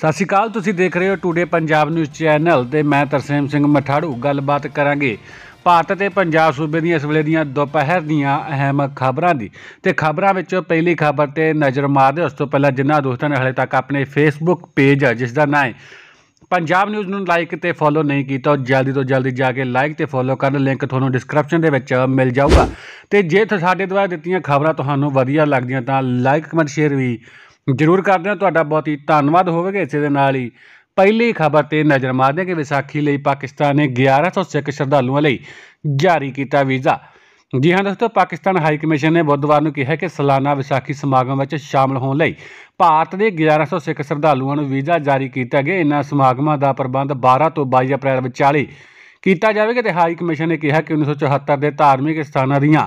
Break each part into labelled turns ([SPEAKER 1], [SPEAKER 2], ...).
[SPEAKER 1] ਸਤਿ ਸ਼੍ਰੀ ਅਕਾਲ ਤੁਸੀਂ ਦੇਖ ਰਹੇ ਹੋ ਟੂਡੇ ਪੰਜਾਬ ਨਿਊਜ਼ ਚੈਨਲ ਤੇ ਮੈਂ ਤਰਸੇਮ ਸਿੰਘ ਮਠਾੜੂ ਗੱਲਬਾਤ ਕਰਾਂਗੇ ਭਾਰਤ ਤੇ ਪੰਜਾਬ ਸੂਬੇ ਦੀਆਂ ਇਸ ਵੇਲੇ ਦੀਆਂ ਦੁਪਹਿਰ ਦੀਆਂ ਅਹਿਮ ਖਬਰਾਂ ਦੀ ਤੇ ਖਬਰਾਂ ਵਿੱਚੋਂ ਪਹਿਲੀ ਖਬਰ ਤੇ ਨਜ਼ਰ ਮਾਰਦੇ ਉਸ ਤੋਂ ਪਹਿਲਾਂ ਜਿਨ੍ਹਾਂ ਦੋਸਤਾਂ ਨੇ ਹਲੇ ਤੱਕ ਆਪਣੇ ਫੇਸਬੁੱਕ ਪੇਜ ਜਿਸ ਦਾ ਨਾਮ ਹੈ ਪੰਜਾਬ ਨਿਊਜ਼ ਨੂੰ ਲਾਈਕ ਤੇ ਫੋਲੋ ਨਹੀਂ ਕੀਤਾ ਜਲਦੀ ਤੋਂ ਜਲਦੀ ਜਾ ਕੇ ਲਾਈਕ ਤੇ ਫੋਲੋ ਕਰਨ ਲਿੰਕ ਤੁਹਾਨੂੰ ਡਿਸਕ੍ਰਿਪਸ਼ਨ ਦੇ ਵਿੱਚ ਮਿਲ ਜਾਊਗਾ ਤੇ ਜੇ ਸਾਡੇ ਦੁਆਰਾ ਦਿੱਤੀਆਂ ਖਬਰਾਂ ਤੁਹਾਨੂੰ ਵਧੀਆ ਲੱਗਦੀਆਂ ਤਾਂ ਲਾਈਕ ਕਮੈਂਟ ਸ਼ੇਅਰ ਵੀ ਜ਼ਰੂਰ ਕਰਦੇ ਹਾਂ ਤੁਹਾਡਾ ਬਹੁਤ ਹੀ ਧੰਨਵਾਦ ਹੋਵੇਗਾ ਇਸੇ ਦੇ ਨਾਲ ਹੀ ਪਹਿਲੀ ਖਬਰ ਤੇ ਨਜ਼ਰ ਮਾਰਦੇ ਕਿ ਵਿਸਾਖੀ ਲਈ ਪਾਕਿਸਤਾਨ ਨੇ 1100 ਸਿੱਖ ਸ਼ਰਧਾਲੂਆਂ ਲਈ ਜਾਰੀ ਕੀਤਾ ਵੀਜ਼ਾ ਜੀ ਹਾਂ ਦੋਸਤੋ ਪਾਕਿਸਤਾਨ ਹਾਈ ਕਮਿਸ਼ਨ ਨੇ ਬੁੱਧਵਾਰ ਨੂੰ ਕਿਹਾ ਕਿ ਸਾਲਾਨਾ ਵਿਸਾਖੀ ਸਮਾਗਮ ਵਿੱਚ ਸ਼ਾਮਲ ਹੋਣ ਲਈ ਭਾਰਤ ਦੇ 1100 ਸਿੱਖ ਸ਼ਰਧਾਲੂਆਂ ਨੂੰ ਵੀਜ਼ਾ ਜਾਰੀ ਕੀਤਾ ਗਿਆ ਇਹਨਾਂ ਸਮਾਗਮਾਂ ਦਾ ਪ੍ਰਬੰਧ 12 ਤੋਂ 22 ਅਪ੍ਰੈਲ ਵਿਚਾਲੇ ਕੀਤਾ ਜਾਵੇਗਾ ਤੇ ਹਾਈ ਕਮਿਸ਼ਨ ਨੇ ਕਿਹਾ ਕਿ 1974 ਦੇ ਧਾਰਮਿਕ ਸਥਾਨਾਂ ਦੀਆਂ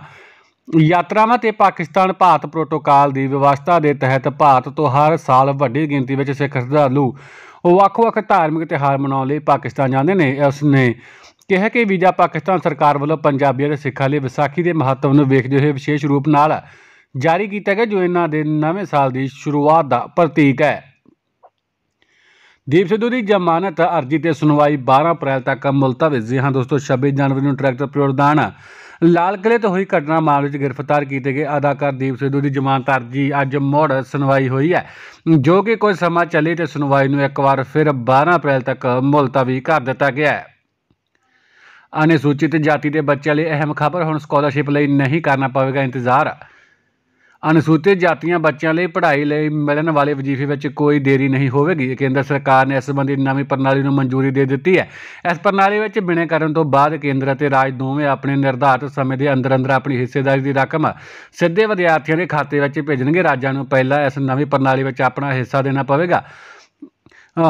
[SPEAKER 1] ਯਾਤਰਾਵਾਂ ਤੇ ਪਾਕਿਸਤਾਨ ਭਾਰਤ ਪ੍ਰੋਟੋਕਾਲ ਦੀ ਵਿਵਸਥਾ ਦੇ ਤਹਿਤ ਭਾਰਤ ਤੋਂ ਹਰ ਸਾਲ ਵੱਡੀ ਗਿਣਤੀ ਵਿੱਚ ਸਿੱਖ ਸ਼ਰਧਾਲੂ ਵੱਖ-ਵੱਖ ਧਾਰਮਿਕ ਤਿਹਾਰ ਮਨਾਉਣ ਲਈ ਪਾਕਿਸਤਾਨ ਜਾਂਦੇ ਨੇ ਉਸ ਨੇ ਕਿਹਾ ਕਿ ਵੀਜ਼ਾ ਪਾਕਿਸਤਾਨ ਸਰਕਾਰ ਵੱਲੋਂ ਪੰਜਾਬੀਆਂ ਦੇ ਸਿੱਖਾਂ ਲਈ ਵਿਸਾਖੀ ਦੇ ਮਹੱਤਵ ਨੂੰ ਵੇਖਦੇ ਹੋਏ ਵਿਸ਼ੇਸ਼ ਰੂਪ ਨਾਲ ਜਾਰੀ ਕੀਤਾ ਗਿਆ ਜੋ ਇਹਨਾਂ ਦੇ ਨਵੇਂ ਸਾਲ ਦੀ ਸ਼ੁਰੂਆਤ ਦਾ ਪ੍ਰਤੀਕ ਹੈ ਦੀਪ ਸਿੱਧੂ ਦੀ ਜ਼ਮਾਨਤ ਅਰਜ਼ੀ ਤੇ ਸੁਣਵਾਈ 12 ਅਪ੍ਰੈਲ ਤੱਕ ਮੁਲਤਵੀ ਜੀ ਹਾਂ ਦੋਸਤੋ 26 ਜਨਵਰੀ ਨੂੰ ਟਰੈਕਟਰ ਪ੍ਰੋਰਦਾਨ ਲਾਲ ਕਿਲੇ ਤੋਂ ਹੋਈ ਘਟਨਾ ਮਾਮਲੇ 'ਚ ਗ੍ਰਿਫਤਾਰ ਕੀਤੇ ਗਏ ਅਦਾਕਾਰ ਦੀਪ ਸਿੱਧੂ ਦੀ ਜ਼ਮਾਨਤ ਅਰਜੀ ਅੱਜ ਮੁੜ ਸੁਣਵਾਈ ਹੋਈ ਹੈ ਜੋ ਕਿ ਕੁਝ ਸਮਾਂ ਚੱਲੀ ਤੇ ਸੁਣਵਾਈ ਨੂੰ ਇੱਕ ਵਾਰ ਫਿਰ 12 ਅਪ੍ਰੈਲ ਤੱਕ ਮੁਲਤਵੀ ਕਰ ਦਿੱਤਾ ਗਿਆ ਹੈ ਅਨੁਸੂਚਿਤ ਜਾਤੀ ਦੇ ਬੱਚਿਆਂ ਲਈ ਅਹਿਮ ਖਬਰ ਹੁਣ ਸਕਾਲਰਸ਼ਿਪ ਲਈ ਨਹੀਂ ਕਰਨਾ ਪਵੇਗਾ ਇੰਤਜ਼ਾਰ ਅਨੁਸੂਚਿਤ ਜਾਤੀਆਂ ਬੱਚਿਆਂ ਲਈ ਪੜ੍ਹਾਈ ਲਈ ਮਿਲਣ ਵਾਲੇ ਵਜ਼ੀਫੇ ਵਿੱਚ ਕੋਈ ਦੇਰੀ ਨਹੀਂ ਹੋਵੇਗੀ ਕੇਂਦਰ ਸਰਕਾਰ ਨੇ ਇਸ ਸੰਬੰਧੀ ਨਵੀਂ ਪ੍ਰਣਾਲੀ ਨੂੰ ਮਨਜ਼ੂਰੀ ਦੇ ਦਿੱਤੀ ਹੈ ਇਸ ਪ੍ਰਣਾਲੀ ਵਿੱਚ ਬਿਨੇ ਕਰਨ ਤੋਂ ਬਾਅਦ ਕੇਂਦਰ ਅਤੇ ਰਾਜ ਦੋਵੇਂ ਆਪਣੇ ਨਿਰਧਾਰਤ ਸਮੇਂ ਦੇ ਅੰਦਰ ਅੰਦਰ ਆਪਣੀ ਹਿੱਸੇਦਾਰੀ ਦੀ ਰਕਮ ਸਿੱਧੇ ਵਿਦਿਆਰਥੀਆਂ ਦੇ ਖਾਤੇ ਵਿੱਚ ਭੇਜਣਗੇ ਰਾਜਾਂ ਨੂੰ ਪਹਿਲਾਂ ਇਸ ਨਵੀਂ ਪ੍ਰਣਾਲੀ ਵਿੱਚ ਆਪਣਾ ਹਿੱਸਾ ਦੇਣਾ ਪਵੇਗਾ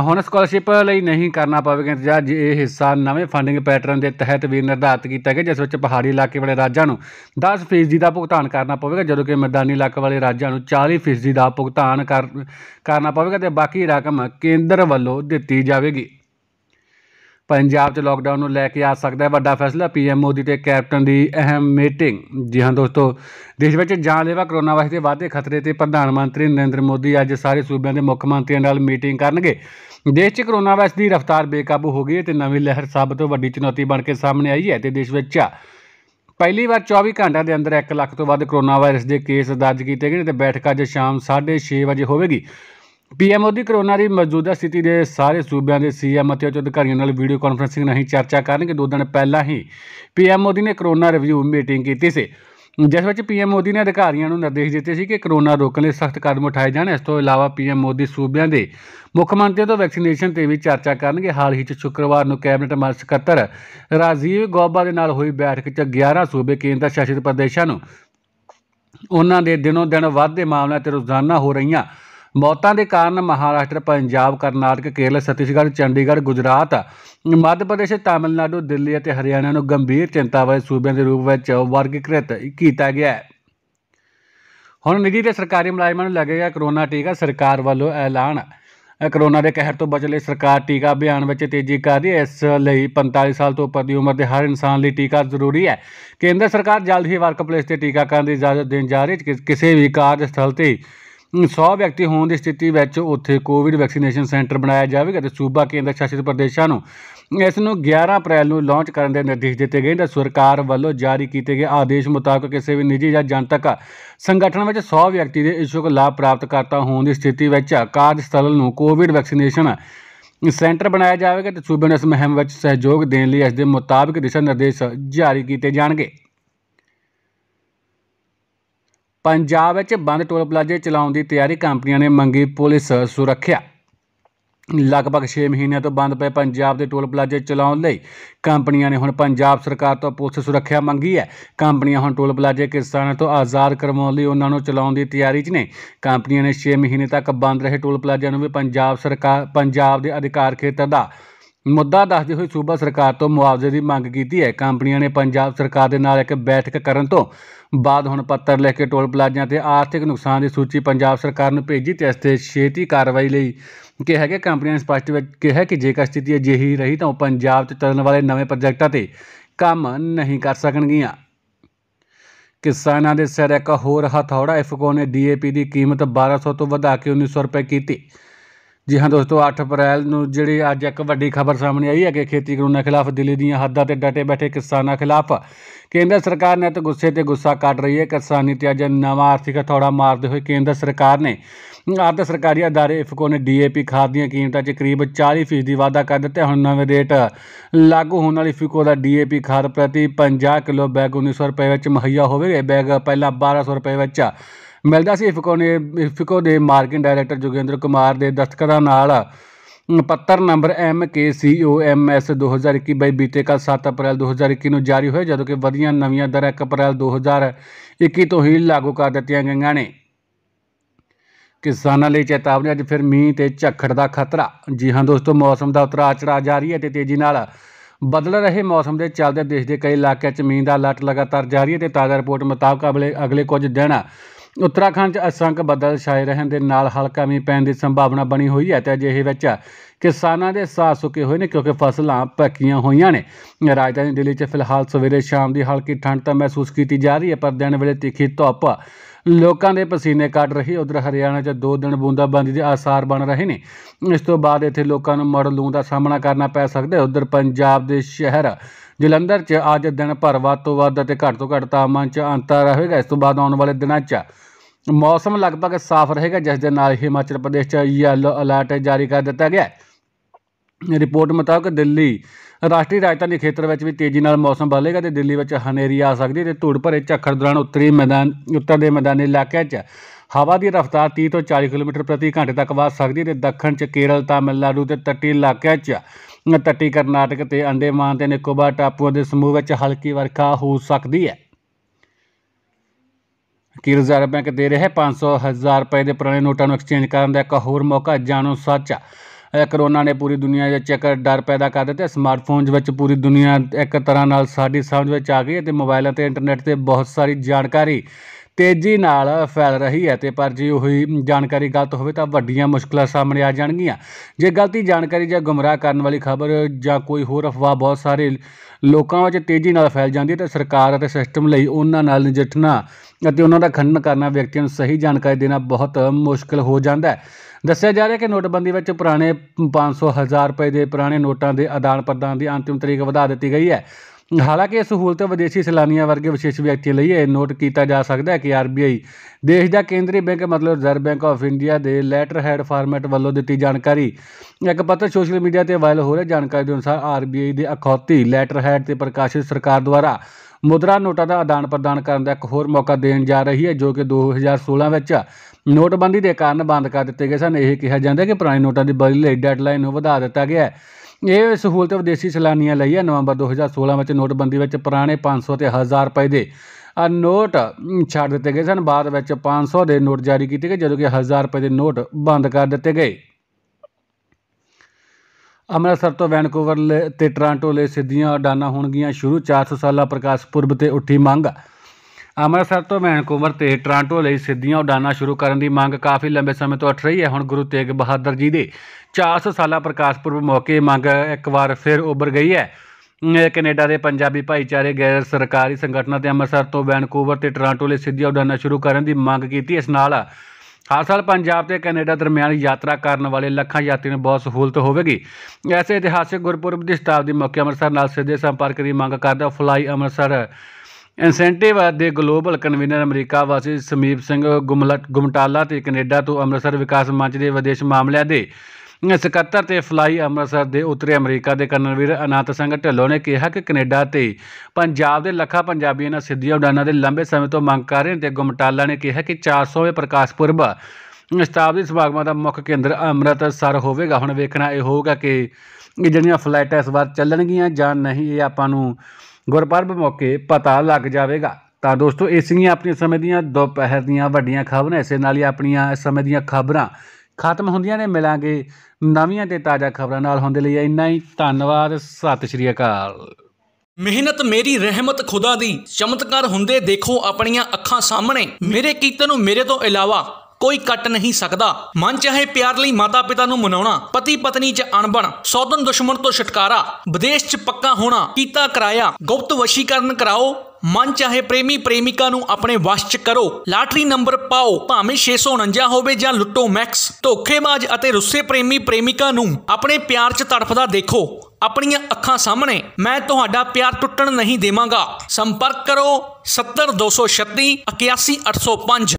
[SPEAKER 1] ਹੁਣ ਸਕਾਲਰਸ਼ਿਪ ਲਈ ਨਹੀਂ ਕਰਨਾ ਪਵੇਗਾ ਇੰਤਜ਼ਾਰ ਜੇ ਇਹ ਹਿੱਸਾ ਨਵੇਂ ਫੰਡਿੰਗ ਪੈਟਰਨ ਦੇ ਤਹਿਤ ਵੀ ਨਿਰਧਾਰਤ ਕੀਤਾ ਗਿਆ ਜਿਸ ਵਿੱਚ ਪਹਾੜੀ ਇਲਾਕੇ ਵਾਲੇ ਰਾਜਾਂ ਨੂੰ 10% ਦਾ ਭੁਗਤਾਨ ਕਰਨਾ ਪਵੇਗਾ ਜਦੋਂ ਕਿ ਮੈਦਾਨੀ ਇਲਾਕੇ ਵਾਲੇ ਰਾਜਾਂ ਨੂੰ 40% ਦਾ ਭੁਗਤਾਨ ਕਰਨਾ ਪਵੇਗਾ ਤੇ ਬਾਕੀ ਰਕਮ ਕੇਂਦਰ ਵੱਲੋਂ ਦਿੱਤੀ ਜਾਵੇਗੀ ਪੰਜਾਬ 'ਚ ਲੋਕਡਾਊਨ ਨੂੰ ਲੈ ਕੇ ਆ ਸਕਦਾ ਹੈ ਵੱਡਾ ਫੈਸਲਾ ਪੀਐਮ ਮੋਦੀ ਤੇ ਕੈਪਟਨ ਦੀ ਅਹਿਮ ਮੀਟਿੰਗ ਜੀ ਹਾਂ ਦੋਸਤੋ ਦੇਸ਼ ਵਿੱਚ ਜਾਨਲੇਵਾ ਕਰੋਨਾ ਵਾਇਰਸ ਦੇ ਵਾਧੇ ਖਤਰੇ ਤੇ ਪ੍ਰਧਾਨ ਮੰਤਰੀ ਨਰਿੰਦਰ ਮੋਦੀ ਅੱਜ ਸਾਰੇ ਸੂਬਿਆਂ ਦੇ ਮੁੱਖ ਮੰਤਰੀਆਂ ਨਾਲ ਮੀਟਿੰਗ ਕਰਨਗੇ ਦੇਸ਼ 'ਚ ਕਰੋਨਾ ਵਾਇਰਸ ਦੀ ਰਫ਼ਤਾਰ ਬੇਕਾਬੂ ਹੋ ਗਈ ਹੈ ਤੇ ਨਵੀਂ ਲਹਿਰ ਸਭ ਤੋਂ ਵੱਡੀ ਚੁਣੌਤੀ ਬਣ ਕੇ ਸਾਹਮਣੇ ਆਈ ਹੈ ਤੇ ਦੇਸ਼ ਵਿੱਚ ਪਹਿਲੀ ਵਾਰ 24 ਘੰਟਿਆਂ ਦੇ ਅੰਦਰ 1 ਲੱਖ ਤੋਂ ਵੱਧ ਕਰੋਨਾ ਵਾਇਰਸ ਦੇ ਕੇਸ ਦਰਜ ਕੀਤੇ ਗਏ ਤੇ ਬੈਠਕ ਅੱਜ ਸ਼ਾਮ 6:30 ਵਜੇ ਹੋਵੇਗੀ ਪੀਐਮ ਮੋਦੀ ਕਰੋਨਾ ਦੀ ਮੌਜੂਦਾ ਸਥਿਤੀ ਦੇ ਸਾਰੇ ਸੂਬਿਆਂ ਦੇ ਸੀਐਮ ਅਤੇ ਉੱਚ ਅਧਿਕਾਰੀਆਂ ਨਾਲ ਵੀਡੀਓ ਕਾਨਫਰੰਸਿੰਗ ਨਹੀਂ ਚਰਚਾ ਕਰਨਗੇ ਦੋ ਦਿਨ ਪਹਿਲਾਂ ਹੀ ਪੀਐਮ ਮੋਦੀ ਨੇ ਕਰੋਨਾ ਰਿਵਿਊ ਮੀਟਿੰਗ ਕੀਤੀ ਸੀ ਜਿਸ ਵਿੱਚ ਪੀਐਮ ਮੋਦੀ ਨੇ ਅਧਿਕਾਰੀਆਂ ਨੂੰ ਨਿਰਦੇਸ਼ ਦਿੱਤੇ ਸੀ ਕਿ ਕਰੋਨਾ ਰੋਕਣ ਲਈ ਸਖਤ ਕਦਮ ਉਠਾਏ ਜਾਣ ਇਸ ਤੋਂ ਇਲਾਵਾ ਪੀਐਮ ਮੋਦੀ ਸੂਬਿਆਂ ਦੇ ਮੁੱਖ ਮੰਤਰੀਆਂ ਤੋਂ ਵੈਕਸੀਨੇਸ਼ਨ ਤੇ ਵੀ ਚਰਚਾ ਕਰਨਗੇ ਹਾਲ ਹੀ 'ਚ ਸ਼ੁੱਕਰਵਾਰ ਨੂੰ ਕੈਬਨਿਟ ਮੰਤਰੀ ਸਕੱਤਰ ਰਾਜੀਵ ਗੌਬਾ ਦੇ ਨਾਲ ਹੋਈ ਬੈਠਕ 'ਚ 11 ਸੂਬੇ ਕੇਂਦਰ ਸ਼ਾਸਿਤ ਪ੍ਰਦੇਸ਼ਾਂ ਨੂੰ ਉਹਨਾਂ ਦੇ ਦਿਨੋਂ ਦਿਨ ਵਾਧੇ ਮਾਮਲਿਆਂ ਤੇ ਰੋਜ਼ਾਨਾ ਹੋ ਰਹੀਆਂ ਮੌਤਾਂ ਦੇ ਕਾਰਨ ਮਹਾਰਾਸ਼ਟਰ ਪੰਜਾਬ ਕਰਨਾਟਕ ਕੇਰਲ ਛੱਤੀਸਗੜ੍ਹ ਚੰਡੀਗੜ੍ਹ ਗੁਜਰਾਤ ਮੱਧ ਪ੍ਰਦੇਸ਼ ਤਾਮਿਲਨਾਡੂ ਦਿੱਲੀ ਅਤੇ ਹਰਿਆਣਾ ਨੂੰ ਗੰਭੀਰ ਚਿੰਤਾ ਵਾਲੇ ਸੂਬਿਆਂ ਦੇ ਰੂਪ ਵਿੱਚ ਵਰਗੀਕ੍ਰਿਤ ਕੀਤਾ ਗਿਆ ਹੈ ਹੁਣ ਨਿੱਜੀ ਤੇ ਸਰਕਾਰੀ ਮੁਲਾਜ਼ਮਾਂ ਨੂੰ ਲੱਗੇਗਾ ਕਰੋਨਾ ਟੀਕਾ ਸਰਕਾਰ ਵੱਲੋਂ ਐਲਾਨ ਕਰੋਨਾ ਦੇ ਕਹਿਰ ਤੋਂ ਬਚਣ ਲਈ ਸਰਕਾਰ ਟੀਕਾ ਅਭਿਆਨ ਵਿੱਚ ਤੇਜ਼ੀ ਕਰ ਰਹੀ ਹੈ ਇਸ ਲਈ 45 ਸਾਲ ਤੋਂ ਉੱਪਰ ਦੀ ਉਮਰ ਦੇ ਹਰ ਇਨਸਾਨ ਲਈ ਟੀਕਾ ਜ਼ਰੂਰੀ ਹੈ ਕੇਂਦਰ ਸਰਕਾਰ ਜਲਦ ਹੀ ਵਰਕਪਲੇਸ ਤੇ ਟੀਕਾਕਰਨ ਦੀ ਇਜਾਜ਼ਤ ਦੇਣ ਜਾ ਰਹੀ ਹੈ ਕਿਸੇ ਵੀ ਕਾਰਜ ਸਥਲ ਤੇ 100 ਵਿਅਕਤੀ ਹੋਣ ਦੀ ਸਥਿਤੀ ਵਿੱਚ ਉੱਥੇ ਕੋਵਿਡ ਵੈਕਸੀਨੇਸ਼ਨ ਸੈਂਟਰ ਬਣਾਇਆ ਜਾਵੇਗਾ ਤੇ ਸੂਬਾ ਕੇਂਦਰ ਸ਼ਾਸਿਤ ਪ੍ਰਦੇਸ਼ਾਂ ਨੂੰ ਇਸ ਨੂੰ 11 ਅਪ੍ਰੈਲ ਨੂੰ ਲਾਂਚ ਕਰਨ ਦੇ ਨਿਰਦੇਸ਼ ਦਿੱਤੇ ਗਏ ਨੇ ਸਰਕਾਰ ਵੱਲੋਂ ਜਾਰੀ ਕੀਤੇ ਗਏ ਆਦੇਸ਼ ਮੁਤਾਬਕ ਕਿਸੇ ਵੀ ਨਿੱਜੀ ਜਾਂ ਜਨਤਕ ਸੰਗਠਨ ਵਿੱਚ 100 ਵਿਅਕਤੀ ਦੇ ਇਸ਼ੂਕ ਲਾਭ ਪ੍ਰਾਪਤ ਕਰਤਾ ਹੋਣ ਦੀ ਸਥਿਤੀ ਵਿੱਚ ਕਾਰਜ ਸਥਲ ਨੂੰ ਕੋਵਿਡ ਵੈਕਸੀਨੇਸ਼ਨ ਸੈਂਟਰ ਬਣਾਇਆ ਜਾਵੇਗਾ ਤੇ ਸੂਬੇ ਨੇ ਇਸ ਮਹਿੰਮ ਵਿੱਚ ਸਹਿਯੋਗ ਦੇਣ ਲਈ ਇਸ ਦੇ ਮੁਤਾਬਕ ਦਿਸ਼ਾ ਨਿਰਦੇਸ਼ ਜਾਰੀ ਕੀਤੇ ਜਾਣਗੇ ਪੰਜਾਬ ਵਿੱਚ ਬੰਦ ਟੋਲ ਪਲਾਜ਼ੇ ਚਲਾਉਣ ਦੀ ਤਿਆਰੀ ਕੰਪਨੀਆਂ ਨੇ ਮੰਗੀ ਪੁਲਿਸ ਸੁਰੱਖਿਆ ਲਗਭਗ 6 ਮਹੀਨਿਆਂ ਤੋਂ ਬੰਦ ਪਏ ਪੰਜਾਬ ਦੇ ਟੋਲ ਪਲਾਜ਼ੇ ਚਲਾਉਣ ਲਈ ਕੰਪਨੀਆਂ ਨੇ ਹੁਣ ਪੰਜਾਬ ਸਰਕਾਰ ਤੋਂ ਪੁਲਿਸ ਸੁਰੱਖਿਆ ਮੰਗੀ ਹੈ ਕੰਪਨੀਆਂ ਹੁਣ ਟੋਲ ਪਲਾਜ਼ੇ ਕਿਸਾਨਾਂ ਤੋਂ ਆਜ਼ਾਦ ਕਰਵਾਉਣ ਲਈ ਉਹਨਾਂ ਨੂੰ ਚਲਾਉਣ ਦੀ ਤਿਆਰੀ 'ਚ ਨੇ ਕੰਪਨੀਆਂ ਨੇ 6 ਮਹੀਨੇ ਤੱਕ ਬੰਦ ਰਹੇ ਟੋਲ ਪਲਾਜ਼ਿਆਂ ਨੂੰ ਵੀ ਪੰਜਾਬ ਸਰਕਾਰ ਪੰਜਾਬ ਦੇ ਅਧਿਕਾਰ ਖੇਤਰ ਦਾ ਮੁੱਦਾ ਦੱਸਦੇ ਹੋਏ ਸੂਬਾ ਸਰਕਾਰ ਤੋਂ ਮੁਆਵਜ਼ੇ ਦੀ ਮੰਗ ਕੀਤੀ ਹੈ ਕੰਪਨੀਆਂ ਨੇ ਪੰਜਾਬ ਸਰਕਾਰ ਦੇ ਨਾਲ ਇੱਕ ਬੈਠਕ ਕਰਨ ਤੋਂ ਬਾਅਦ ਹੁਣ ਪੱਤਰ ਲਿਖ ਕੇ ਟੋਲ ਪਲਾਜ਼ਿਆਂ ਤੇ ਆਰਥਿਕ ਨੁਕਸਾਨ ਦੀ ਸੂਚੀ ਪੰਜਾਬ ਸਰਕਾਰ ਨੂੰ ਭੇਜੀ ਤੇ ਇਸ ਤੇ ਛੇਤੀ ਕਾਰਵਾਈ ਲਈ ਕਿਹਾ ਹੈਗੇ ਕੰਪਨੀਆਂ ਨੇ ਸਪਸ਼ਟ ਵਿੱਚ ਕਿਹਾ ਕਿ ਜੇਕਰ ਸਥਿਤੀ ਅਜਿਹੀ ਰਹੀ ਤਾਂ ਉਹ ਪੰਜਾਬ 'ਚ ਚੱਲਣ ਵਾਲੇ ਨਵੇਂ ਪ੍ਰੋਜੈਕਟਾਂ ਤੇ ਕੰਮ ਨਹੀਂ ਕਰ ਸਕਣਗੀਆਂ ਕਿਸਾਨਾਂ ਦੇ ਸਿਰ ਇੱਕ ਹੋਰ ਹਥੌੜਾ ਇਫਕੋ ਨੇ ਡੀਏਪੀ ਦੀ ਕੀਮਤ 1200 ਤੋਂ ਵਧਾ ਕੇ 1900 ਰੁਪਏ ਕੀਤੀ ਜੀ ਹਾਂ ਦੋਸਤੋ 8 ਅਪ੍ਰੈਲ ਨੂੰ ਜਿਹੜੀ ਅੱਜ ਇੱਕ ਵੱਡੀ ਖਬਰ ਸਾਹਮਣੇ ਆਈ ਹੈ ਕਿ ਖੇਤੀ ਕਾਨੂੰਨਾਂ ਖਿਲਾਫ ਦਿੱਲੀ ਦੀਆਂ ਹੱਦਾਂ ਤੇ ਡਟੇ ਬੈਠੇ ਕਿਸਾਨਾਂ ਖਿਲਾਫ ਕੇਂਦਰ ਸਰਕਾਰ ਨੇ ਤਾਂ ਗੁੱਸੇ ਤੇ ਗੁੱਸਾ ਕੱਢ ਰਹੀ ਹੈ ਕਿਸਾਨੀ ਤੇ ਅੱਜ ਨਵਾਂ ਆਰਥਿਕ ਥੋੜਾ ਮਾਰਦੇ ਹੋਏ ਕੇਂਦਰ ਸਰਕਾਰ ਨੇ ਆਰਥ ਸਰਕਾਰੀ ਅਦਾਰੇ ਇਫਕੋ ਨੇ ਡੀਏਪੀ ਖਾਦ ਦੀਆਂ ਕੀਮਤਾਂ 'ਚ ਕਰੀਬ 40% ਦੀ ਵਾਧਾ ਕਰ ਦਿੱਤਾ ਹੁਣ ਨਵੇਂ ਰੇਟ ਲਾਗੂ ਹੋਣ ਵਾਲੀ ਇਫਕੋ ਦਾ ਡੀਏਪੀ ਖਾਦ ਪ੍ਰਤੀ 50 ਕਿਲੋ ਬੈਗ 1900 ਰੁਪਏ ਵਿੱਚ ਮਹੱਈਆ ਹੋਵੇਗਾ ਬੈਗ ਪਹਿਲਾਂ 1200 ਰੁਪਏ ਵਿੱਚ ਮਿਲਦਾ ਸੀ ਇਫਕੋ ਨੇ ਇਫਕੋ ਦੇ ਮਾਰਕੀਟ ਡਾਇਰੈਕਟਰ ਜੋਗਿੰਦਰ ਕੁਮਾਰ ਦੇ ਦਸਤਖਤਾਂ ਨਾਲ ਪੱਤਰ number M K C O M S 2021 by ਬੀਤੇ ਕੱਲ 7 ਅਪ੍ਰੈਲ 2021 ਨੂੰ ਜਾਰੀ ਹੋਇਆ ਜਦੋਂ ਕਿ ਵਧੀਆਂ ਨਵੀਆਂ ਦਰਾਂ 1 ਅਪ੍ਰੈਲ 2021 ਤੋਂ ਹੀ ਲਾਗੂ ਕਰ ਦਿੱਤੀਆਂ ਗਈਆਂ ਨੇ ਕਿਸਾਨਾਂ ਲਈ ਚੇਤਾਵਨੀ ਅੱਜ ਫਿਰ ਮੀਂਹ ਤੇ ਝੱਖੜ ਦਾ ਖਤਰਾ ਜੀ ਹਾਂ ਦੋਸਤੋ ਮੌਸਮ ਦਾ ਉਤਰਾ ਚੜਾ ਜਾਰੀ ਹੈ ਤੇ ਤੇਜ਼ੀ ਨਾਲ ਬਦਲ ਰਹੇ ਮੌਸਮ ਦੇ ਚੱਲਦੇ ਦੇਸ਼ ਦੇ ਕਈ ਇਲਾਕਿਆਂ 'ਚ ਮੀਂਹ ਦਾ ਅਲਰਟ ਲਗਾਤਾਰ ਜਾਰੀ ਹੈ ਤੇ ਤਾਜ਼ਾ ਰਿਪੋਰਟ ਮੁਤਾਬਕ ਅਗਲੇ ਕੁਝ ਦਿਨ ਉੱਤਰਾਖੰਡ 'ਚ ਅਸੰਕ ਬੱਦਲ ਛਾਏ ਰਹਿਣ ਦੇ ਨਾਲ ਹਲਕਾ ਮੀਂਹ ਪੈਣ ਦੀ ਸੰਭਾਵਨਾ ਬਣੀ ਹੋਈ ਹੈ ਤੇ ਅਜਿਹੇ ਵਿੱਚ ਕਿਸਾਨਾਂ ਦੇ ਸਾਹ ਸੁੱਕੇ ਹੋਏ ਨੇ ਕਿਉਂਕਿ ਫਸਲਾਂ ਪੱਕੀਆਂ ਹੋਈਆਂ ਨੇ ਰਾਜਧਾਨੀ ਦਿੱਲੀ 'ਚ ਫਿਲਹਾਲ ਸਵੇਰੇ ਸ਼ਾਮ ਦੀ ਹਲਕੀ ਠੰਡ ਤਾਂ ਮਹਿਸੂਸ ਕੀਤੀ ਜਾ ਰਹੀ ਹੈ ਪਰ ਦਿਨ ਵੇਲੇ ਤਿੱਖੀ ਧੁੱਪ ਲੋਕਾਂ ਦੇ ਪਸੀਨੇ ਕੱਢ ਰਹੀ ਉਧਰ ਹਰਿਆਣਾ 'ਚ ਦੋ ਦਿਨ ਬੂੰਦਾਬਾਂਦੀ ਦੇ ਆਸਾਰ ਬਣ ਰਹੇ ਨੇ ਇਸ ਤੋਂ ਬਾਅਦ ਇੱਥੇ ਲੋਕਾਂ ਨੂੰ ਮੜ ਲੂ ਦਾ ਸਾਹਮਣਾ ਕਰਨਾ ਪੈ ਸਕਦਾ ਹੈ ਉਧਰ ਪੰਜਾਬ ਦੇ ਸ਼ਹਿਰ ਜਲੰਧਰ 'ਚ ਅੱਜ ਦਿਨ ਭਰ ਵੱਧ ਤੋਂ ਵੱਧ ਅਤੇ ਘੱਟ ਤੋਂ ਘੱਟ ਤਾਪਮਾਨ 'ਚ ਅੰਤਰ ਰਹੇਗਾ ਇਸ ਤੋਂ ਬਾਅਦ ਆਉਣ ਵਾਲੇ ਦਿਨਾਂ 'ਚ ਮੌਸਮ ਲਗਭਗ ਸਾਫ਼ ਰਹੇਗਾ ਜਿਸ ਦੇ ਨਾਲ ਹਿਮਾਚਲ ਪ੍ਰਦੇਸ਼ 'ਚ ਯੈਲੋ ਅਲਰਟ ਜਾਰੀ ਕਰ ਦਿੱਤਾ ਗਿਆ ਹੈ ਰਿਪੋਰਟ ਮੁਤਾਬਕ ਦਿੱਲੀ ਰਾਸ਼ਟਰੀ ਰਾਜਧਾਨੀ ਖੇਤਰ ਵਿੱਚ ਵੀ ਤੇਜ਼ੀ ਨਾਲ ਮੌਸਮ ਬਦਲੇਗਾ ਤੇ ਦਿੱਲੀ ਵਿੱਚ ਹਨੇਰੀ ਆ ਸਕਦੀ ਤੇ ਧੂੜ ਭਰੇ ਝੱਖੜ ਦੌਰਾਨ ਉੱਤਰੀ ਮੈਦਾਨ ਉੱਤਰ ਦੇ ਮੈਦਾਨੀ ਇਲਾਕਿਆਂ 'ਚ ਹਵਾ ਦੀ ਰਫ਼ਤਾਰ 30 ਤੋਂ 40 ਕਿਲੋਮੀਟਰ ਪ੍ਰਤੀ ਘੰਟੇ ਤੱਕ ਵੱਧ ਸਕਦੀ ਹੈ ਤੇ ਦੱਖਣ 'ਚ ਕੇਰਲ ਤਾਮਿਲਨਾਡੂ ਤੇ ਤੱਟੀ ਇਲਾਕਿਆਂ 'ਚ ਤੱਟੀ ਕਰਨਾਟਕ ਤੇ ਅੰਡੇਮਾਨ ਤੇ ਨਿਕੋਬਾਰ ਟਾਪੂਆਂ ਦੇ ਸਮੂਹ ਵਿੱਚ ਹਲਕੀ ਵਰਖਾ ਹੋ ਸਕਦੀ ਹੈ ਕੀ ਰਿਜ਼ਰਵ ਬੈਂਕ ਦੇ ਰਿਹਾ 500 ਹਜ਼ਾਰ ਰੁਪਏ ਦੇ ਪੁਰਾਣੇ ਨੋਟਾਂ ਨੂੰ ਐਕਸਚੇਂਜ ਕਰਨ ਦਾ ਇੱਕ ਹੋਰ ਮੌਕਾ ਜਾਣੋ ਸੱਚ ਕਰੋਨਾ ਨੇ ਪੂਰੀ ਦੁਨੀਆ ਵਿੱਚ ਇੱਕ ਡਰ ਪੈਦਾ ਕਰ ਦਿੱਤਾ ਸਮਾਰਟਫੋਨਸ ਵਿੱਚ ਪੂਰੀ ਦੁਨੀਆ ਇੱਕ ਤਰ੍ਹਾਂ ਨਾਲ ਸਾਡੀ ਸਮਝ ਵਿੱਚ ਆ ਗਈ ਤੇ ਮੋਬਾਈਲਾਂ 'ਤੇ ਇੰਟਰਨੈਟ 'ਤੇ ਬਹੁਤ ਸਾਰੀ ਜਾਣਕਾਰੀ ਤੇਜ਼ੀ ਨਾਲ ਫੈਲ ਰਹੀ ਹੈ ਤੇ ਪਰ ਜੇ ਉਹੀ ਜਾਣਕਾਰੀ ਗਲਤ ਹੋਵੇ ਤਾਂ ਵੱਡੀਆਂ ਮੁਸ਼ਕਲਾਂ ਸਾਹਮਣੇ ਆ ਜਾਣਗੀਆਂ ਜੇ ਗਲਤੀ ਜਾਣਕਾਰੀ ਜਾਂ ਗੁੰਮਰਾਹ ਕਰਨ ਵਾਲੀ ਖਬਰ ਜਾਂ ਕੋਈ ਹੋਰ ਅਫਵਾਹ ਬਹੁਤ ਸਾਰੇ ਲੋਕਾਂ ਵਿੱਚ ਤੇਜ਼ੀ ਨਾਲ ਫੈਲ ਜਾਂਦੀ ਹੈ ਤਾਂ ਸਰਕਾਰ ਅਤੇ ਸਿਸਟਮ ਲਈ ਉਹਨਾਂ ਨਾਲ ਨਜਿੱਠਣਾ ਅਤੇ ਉਹਨਾਂ ਦਾ ਖੰਡਨ ਕਰਨਾ ਵਿਅਕਤੀਆਂ ਨੂੰ ਸਹੀ ਜਾਣਕਾਰੀ ਦੇਣਾ ਬਹੁਤ ਮੁਸ਼ਕਲ ਹੋ ਜਾਂਦਾ ਹੈ ਦੱਸਿਆ ਜਾ ਰਿਹਾ ਕਿ ਨੋਟਬੰਦੀ ਵਿੱਚ ਪੁਰਾਣੇ 500 ਹਜ਼ਾਰ ਰੁਪਏ ਦੇ ਪੁਰਾਣੇ ਨੋਟਾਂ ਦੇ ਆਦਾਨ ਪ੍ਰਦਾਨ ਦੀ ਅੰਤਿਮ ਤਰੀਕ ਵਧਾ ਦਿੱਤੀ ਗਈ ਹੈ ਹਾਲਾਂਕਿ ਇਹ ਸਹੂਲਤ ਵਿਦੇਸ਼ੀ ਸੈਲਾਨੀਆਂ ਵਰਗੇ ਵਿਸ਼ੇਸ਼ ਵਿਅਕਤੀਆਂ ਲਈ ਇਹ ਨੋਟ ਕੀਤਾ ਜਾ ਸਕਦਾ ਹੈ ਕਿ ਆਰਬੀਆਈ ਦੇਸ਼ ਦਾ ਕੇਂਦਰੀ ਬੈਂਕ ਮਤਲਬ ਰਿਜ਼ਰਵ ਬੈਂਕ ਆਫ ਇੰਡੀਆ ਦੇ ਲੈਟਰ ਹੈਡ ਫਾਰਮੈਟ ਵੱਲੋਂ ਦਿੱਤੀ ਜਾਣਕਾਰੀ ਇੱਕ ਪੱਤਰ ਸੋਸ਼ਲ ਮੀਡੀਆ ਤੇ ਵਾਇਰਲ ਹੋ ਰਿਹਾ ਜਾਣਕਾਰੀ ਦੇ ਅਨੁਸਾਰ ਆਰਬੀਆਈ ਦੇ ਅਖੌਤੀ ਲੈਟਰ ਹੈਡ ਤੇ ਪ੍ਰਕਾਸ਼ਿਤ ਸਰਕਾਰ ਦੁਆਰਾ ਮੁਦਰਾ ਨੋਟਾਂ ਦਾ ਆਦਾਨ ਪ੍ਰਦਾਨ ਕਰਨ ਦਾ ਇੱਕ ਹੋਰ ਮੌਕਾ ਦੇਣ ਜਾ ਰਹੀ ਹੈ ਜੋ ਕਿ 2016 ਵਿੱਚ ਨੋਟਬੰਦੀ ਦੇ ਕਾਰਨ ਬੰਦ ਕਰ ਦਿੱਤੇ ਗਏ ਸਨ ਇਹ ਕਿਹਾ ਜਾਂਦਾ ਕਿ ਪੁਰਾਣੇ ਨੋਟਾਂ ਦੀ ਬਦਲੀ ਲਈ ਡੈਡਲਾਈਨ ਨੂੰ ਵਧਾ ਦਿੱਤਾ ਗਿਆ ਹੈ ਇਹ ਸਹੂਲਤ ਵਿਦੇਸ਼ੀ ਸੈਲਾਨੀਆਂ ਲਈ ਹੈ ਨਵੰਬਰ 2016 ਵਿੱਚ ਨੋਟਬੰਦੀ ਵਿੱਚ ਪੁਰਾਣੇ 500 ਤੇ 1000 ਰੁਪਏ ਦੇ ਨੋਟ ਛੱਡ ਦਿੱਤੇ ਗਏ ਸਨ ਬਾਅਦ ਵਿੱਚ 500 ਦੇ ਨੋਟ ਜਾਰੀ ਕੀਤੇ ਗਏ ਜਦੋਂ ਕਿ 1000 ਰੁਪਏ ਦੇ ਨੋਟ ਬੰਦ ਕਰ ਦਿੱਤੇ ਗਏ ਅੰਮ੍ਰਿਤਸਰ ਤੋਂ ਵੈਨਕੂਵਰ ਤੇ ਟ੍ਰਾਂਟੋ ਲਈ ਸਿੱਧੀਆਂ ਉਡਾਨਾਂ ਹੋਣਗੀਆਂ ਸ਼ੁਰੂ 400 ਸਾਲਾ ਪ੍ਰਕਾਸ਼ ਪੁਰਬ ਤੇ ਉੱਠੀ ਮੰਗ ਅੰਮ੍ਰਿਤਸਰ ਤੋਂ ਵੈਨਕੂਵਰ ਤੇ ਟ੍ਰਾਂਟੋ ਲਈ ਸਿੱਧੀਆਂ ਉਡਾਨਾਂ ਸ਼ੁਰੂ ਕਰਨ ਦੀ ਮੰਗ ਕਾਫੀ ਲੰਬੇ ਸਮੇਂ ਤੋਂ ਉੱਠ ਰਹੀ ਹੈ ਹੁਣ ਗੁਰੂ ਤੇਗ ਬਹਾਦਰ ਜੀ ਦੇ 400 ਸਾਲਾ ਪ੍ਰਕਾਸ਼ ਪੁਰਬ ਮੌਕੇ ਮੰਗ ਇੱਕ ਵਾਰ ਫਿਰ ਉੱਭਰ ਗਈ ਹੈ ਕੈਨੇਡਾ ਦੇ ਪੰਜਾਬੀ ਭਾਈਚਾਰੇ ਗੈਰ ਸਰਕਾਰੀ ਸੰਗਠਨਾਂ ਤੇ ਅੰਮ੍ਰਿਤਸਰ ਤੋਂ ਵੈਨਕੂਵਰ ਤੇ ਟ੍ਰਾਂਟੋ ਲਈ ਸਿੱਧੀਆਂ ਉਡਾਨਾਂ ਸ਼ੁਰੂ ਕਰਨ ਦੀ ਮੰਗ ਕੀਤੀ ਇਸ ਨਾਲ ਹਰ ਸਾਲ ਪੰਜਾਬ ਤੇ ਕੈਨੇਡਾ ਦਰਮਿਆਨ ਯਾਤਰਾ ਕਰਨ ਵਾਲੇ ਲੱਖਾਂ ਯਾਤਰੀਆਂ ਨੂੰ ਬਹੁਤ ਸਹੂਲਤ ਹੋਵੇਗੀ ਐਸੇ ਇਤਿਹਾਸਿਕ ਗੁਰਪੁਰਬ ਦੀ ਸ਼ਤਾਬਦੀ ਮੌਕੇ ਅੰਮ੍ਰਿਤਸਰ ਨਾਲ ਸਿੱਧੇ ਸੰਪਰਕ ਦੀ ਮੰਗ ਕਰਦਾ ਫਲਾਈ ਅੰਮ੍ਰਿਤਸਰ ਇਨਸੈਂਟਿਵ ਦੇ ਗਲੋਬਲ ਕਨਵੀਨਰ ਅਮਰੀਕਾ ਵਾਸੀ ਸਮੀਪ ਸਿੰਘ ਗੁਮਟਾਲਾ ਤੇ ਕੈਨੇਡਾ ਤੋਂ ਅੰਮ੍ਰਿਤਸਰ ਵਿਕਾਸ ਮੰਚ ਦੇ ਵਿਦੇਸ਼ ਮਾਮਲਿਆਂ ਦੇ ਸਕੱਤਰ ਤੇ ਫਲਾਈ ਅੰਮ੍ਰਿਤਸਰ ਦੇ ਉੱਤਰੀ ਅਮਰੀਕਾ ਦੇ ਕਰਨਵੀਰ ਅਨੰਤ ਸਿੰਘ ਢਿੱਲੋਂ ਨੇ ਕਿਹਾ ਕਿ ਕੈਨੇਡਾ ਤੇ ਪੰਜਾਬ ਦੇ ਲੱਖਾਂ ਪੰਜਾਬੀਆਂ ਨਾਲ ਸਿੱਧੀਆਂ ਉਡਾਨਾਂ ਦੇ ਲੰਬੇ ਸਮੇਂ ਤੋਂ ਮੰਗ ਕਰ ਰਹੇ ਨੇ ਤੇ ਗੁਮਟਾਲਾ ਨੇ ਕਿਹਾ ਕਿ 400ਵੇਂ ਪ੍ਰਕਾਸ਼ ਪੁਰਬ ਸ਼ਤਾਬਦੀ ਸਮਾਗਮਾਂ ਦਾ ਮੁੱਖ ਕੇਂਦਰ ਅੰਮ੍ਰਿਤਸਰ ਹੋਵੇਗਾ ਹੁਣ ਵੇਖਣਾ ਇਹ ਹੋਊਗਾ ਕਿ ਇਹ ਜਿਹੜੀਆਂ ਫਲਾਈਟਾਂ ਇਸ ਵਾਰ ਚੱਲਣਗੀਆਂ ਜਾਂ ਨਹੀਂ ਇਹ ਆਪਾਂ ਨੂੰ ਗੁਰਪਰਬ ਮੌਕੇ ਪਤਾ ਲੱਗ ਜਾਵੇਗਾ ਤਾਂ ਦੋਸਤੋ ਇਹ ਸੀਗੀਆਂ ਆਪਣੀਆਂ ਸਮੇਂ ਦੀਆਂ ਦੁਪਹਿਰ ਦੀਆਂ ਵੱਡੀਆਂ ਖਬਰਾਂ ਇਸੇ ਨਾਲ ਹੀ ਆਪਣੀਆਂ ਸਮੇਂ ਦੀਆਂ ਖਬਰਾਂ ਖਤਮ ਹੁੰਦੀਆਂ ਨੇ ਮਿਲਾਂਗੇ ਨਵੀਆਂ ਤੇ ਤਾਜ਼ਾ ਖਬਰਾਂ ਨਾਲ ਹੁੰਦੇ ਲਈ ਇੰਨਾ ਹੀ ਧੰਨਵਾਦ ਸਤਿ ਸ਼੍ਰੀ ਅਕਾਲ ਮਿਹਨਤ ਮੇਰੀ ਰਹਿਮਤ ਖੁਦਾ ਦੀ ਚਮਤਕਾਰ ਹੁੰਦੇ ਦੇਖੋ ਆਪਣੀਆਂ ਅੱਖਾਂ ਸਾਹਮਣੇ ਮੇਰੇ ਕੀਤੇ ਨੂੰ ਮੇਰੇ ਤੋਂ ਇਲਾਵਾ ਕੋਈ ਕੱਟ ਨਹੀਂ ਸਕਦਾ ਮਨ ਚਾਹੇ ਪਿਆਰ ਲਈ ਮਾਤਾ-ਪਿਤਾ ਨੂੰ ਮਨਾਉਣਾ ਪਤੀ ਪਤਨੀ 'ਚ ਅਣਬਣ ਸੌਦਨ ਦੁਸ਼ਮਣ ਤੋਂ ਛਟਕਾਰਾ ਵਿਦੇਸ਼ 'ਚ ਪੱਕਾ ਹੋਣਾ ਕੀਤਾ ਕਰਾਇਆ ਗੁਪਤ ਵਸ਼ੀਕਰਨ ਕਰਾਓ ਮਨ ਚਾਹੇ ਪ੍ਰੇਮੀ ਪ੍ਰੇਮਿਕਾ ਨੂੰ ਆਪਣੇ ਵਸ਼ ਚ ਕਰੋ ਲਾਟਰੀ ਨੰਬਰ ਪਾਓ ਭਾਵੇਂ 649 ਹੋਵੇ ਜਾਂ ਲੁੱਟੋ ਮੈਕਸ ਧੋਖੇਬਾਜ਼ ਅਤੇ ਰੁੱਸੇ ਪ੍ਰੇਮੀ ਪ੍ਰੇਮਿਕਾ ਨੂੰ ਆਪਣੇ ਪਿਆਰ ਚ ਤੜਫਦਾ ਦੇਖੋ ਆਪਣੀਆਂ ਅੱਖਾਂ ਸਾਹਮਣੇ ਮੈਂ ਤੁਹਾਡਾ ਪਿਆਰ ਟੁੱਟਣ ਨਹੀਂ ਦੇਵਾਂਗਾ ਸੰਪਰਕ ਕਰੋ 70236 81805